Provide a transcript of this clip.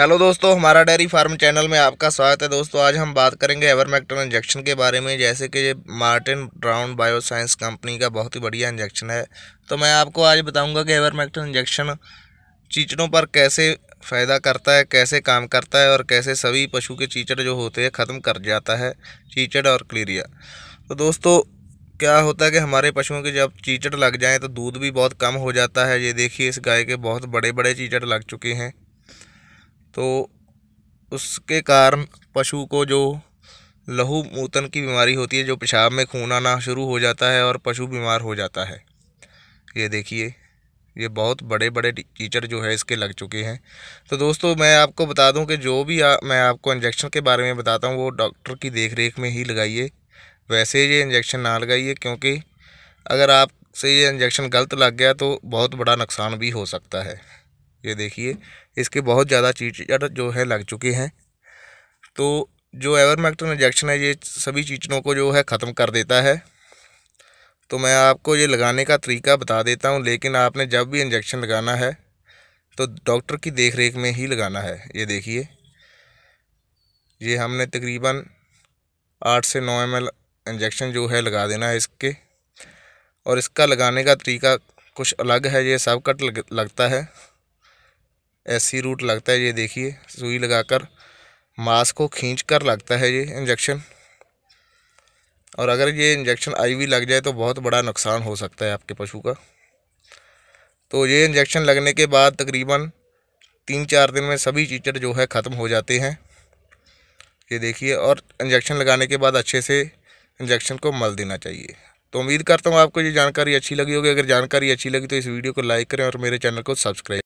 hello दोस्तों हमारा dairy farm channel में आपका स्वागत है दोस्तों आज हम बात करेंगे एवरमैक्टन इंजेक्शन के बारे में जैसे कि ये मार्टिन ब्राउन बायोसाइंस कंपनी का बहुत ही बढ़िया इंजेक्शन है तो मैं आपको आज बताऊंगा कि एवरमैक्टन इंजेक्शन चीचड़ों पर कैसे फ़ायदा करता है कैसे काम करता है और कैसे सभी पशु के चीचड़ जो होते हैं ख़त्म कर जाता है चीचड़ और क्लीरिया तो दोस्तों क्या होता है कि हमारे पशुओं के जब चीचड़ लग जाएँ तो दूध भी बहुत कम हो जाता है ये देखिए इस गाय के बहुत बड़े बड़े चीचड़ लग चुके हैं तो उसके कारण पशु को जो लहू मूतन की बीमारी होती है जो पेशाब में खून आना शुरू हो जाता है और पशु बीमार हो जाता है ये देखिए ये बहुत बड़े बड़े टीचर जो है इसके लग चुके हैं तो दोस्तों मैं आपको बता दूं कि जो भी आ, मैं आपको इंजेक्शन के बारे में बताता हूं वो डॉक्टर की रेख में ही लगाइए वैसे ये इंजेक्शन ना लगाइए क्योंकि अगर आपसे ये इंजेक्शन गलत लग गया तो बहुत बड़ा नुकसान भी हो सकता है ये देखिए इसके बहुत ज़्यादा चीचड़ जो है लग चुके हैं तो जो एवरमैक्टन इंजेक्शन है ये सभी चीचड़ों को जो है ख़त्म कर देता है तो मैं आपको ये लगाने का तरीका बता देता हूँ लेकिन आपने जब भी इंजेक्शन लगाना है तो डॉक्टर की देख रेख में ही लगाना है ये देखिए ये हमने तकरीबन आठ से नौ एम इंजेक्शन जो है लगा देना है इसके और इसका लगाने का तरीका कुछ अलग है ये सब कट लग, लगता है ऐसी रूट लगता है ये देखिए सुई लगाकर मांस को खींच कर लगता है ये इंजेक्शन और अगर ये इंजेक्शन आईवी लग जाए तो बहुत बड़ा नुकसान हो सकता है आपके पशु का तो ये इंजेक्शन लगने के बाद तकरीबन तीन चार दिन में सभी चीचड़ जो है ख़त्म हो जाते हैं ये देखिए और इंजेक्शन लगाने के बाद अच्छे से इंजेक्शन को मल देना चाहिए तो उम्मीद करता हूँ आपको ये जानकारी अच्छी लगी होगी अगर जानकारी अच्छी लगी तो इस वीडियो को लाइक करें और मेरे चैनल को सब्सक्राइब